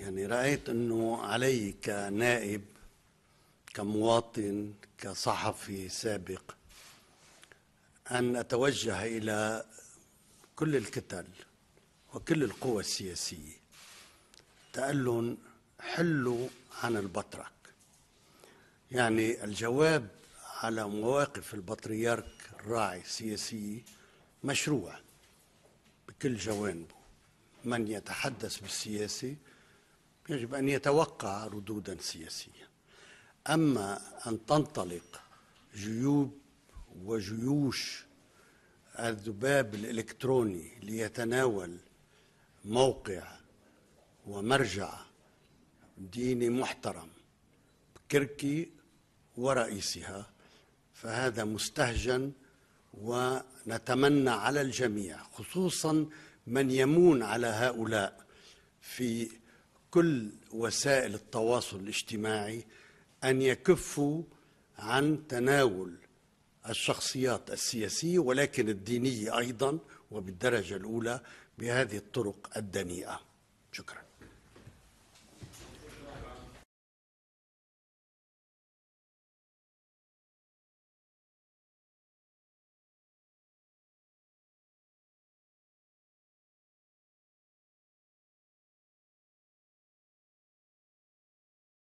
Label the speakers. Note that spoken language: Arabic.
Speaker 1: يعني رأيت أنه علي كنائب كمواطن كصحفي سابق أن أتوجه إلى كل الكتل وكل القوى السياسية تألن حلوا عن البطرك يعني الجواب على مواقف البطريرك الراعي السياسي مشروع بكل جوانبه من يتحدث بالسياسه يجب أن يتوقع ردودا سياسية أما أن تنطلق جيوب وجيوش الذباب الإلكتروني ليتناول موقع ومرجع ديني محترم كركي ورئيسها فهذا مستهجن ونتمنى على الجميع خصوصا من يمون على هؤلاء في كل وسائل التواصل الاجتماعي ان يكفوا عن تناول الشخصيات السياسيه ولكن الدينيه ايضا وبالدرجه الاولى بهذه الطرق الدنيئه شكرا